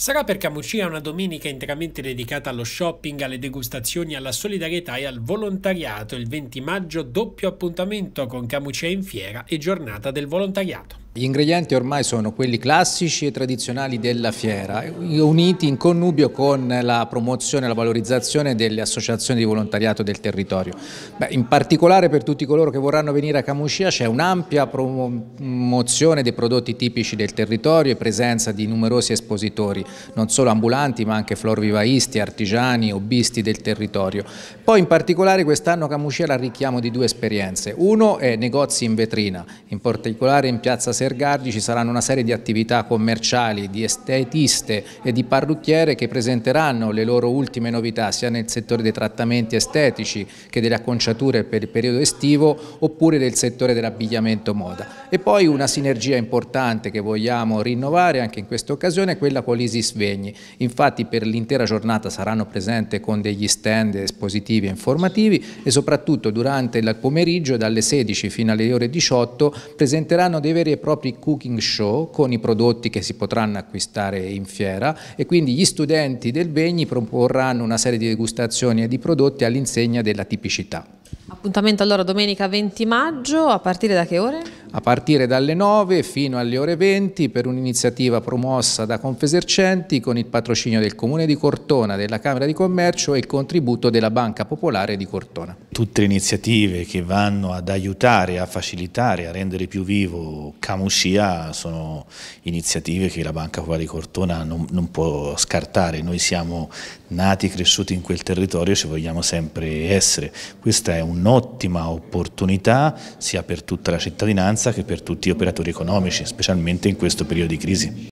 Sarà per Camuccia una domenica interamente dedicata allo shopping, alle degustazioni, alla solidarietà e al volontariato. Il 20 maggio doppio appuntamento con Camuccia in fiera e giornata del volontariato. Gli ingredienti ormai sono quelli classici e tradizionali della fiera, uniti in connubio con la promozione e la valorizzazione delle associazioni di volontariato del territorio. Beh, in particolare per tutti coloro che vorranno venire a Camuscia c'è un'ampia promozione dei prodotti tipici del territorio e presenza di numerosi espositori, non solo ambulanti ma anche florvivaisti, artigiani, hobbisti del territorio. Poi in particolare quest'anno Camuscia la richiamo di due esperienze. Uno è negozi in vetrina, in particolare in piazza Sergardi ci saranno una serie di attività commerciali, di estetiste e di parrucchiere che presenteranno le loro ultime novità sia nel settore dei trattamenti estetici che delle acconciature per il periodo estivo oppure del settore dell'abbigliamento moda. E poi una sinergia importante che vogliamo rinnovare anche in questa occasione è quella con l'Isis Vegni. Infatti per l'intera giornata saranno presenti con degli stand espositivi e informativi e soprattutto durante il pomeriggio dalle 16 fino alle ore 18 presenteranno dei veri e propri propri cooking show con i prodotti che si potranno acquistare in fiera e quindi gli studenti del Begni proporranno una serie di degustazioni e di prodotti all'insegna della tipicità. Appuntamento allora domenica 20 maggio, a partire da che ore? a partire dalle 9 fino alle ore 20 per un'iniziativa promossa da Confesercenti con il patrocinio del Comune di Cortona, della Camera di Commercio e il contributo della Banca Popolare di Cortona. Tutte le iniziative che vanno ad aiutare, a facilitare, a rendere più vivo Camuscia sono iniziative che la Banca Popolare di Cortona non, non può scartare. Noi siamo nati, e cresciuti in quel territorio e ci vogliamo sempre essere. Questa è un'ottima opportunità sia per tutta la cittadinanza importanza che per tutti gli operatori economici, specialmente in questo periodo di crisi.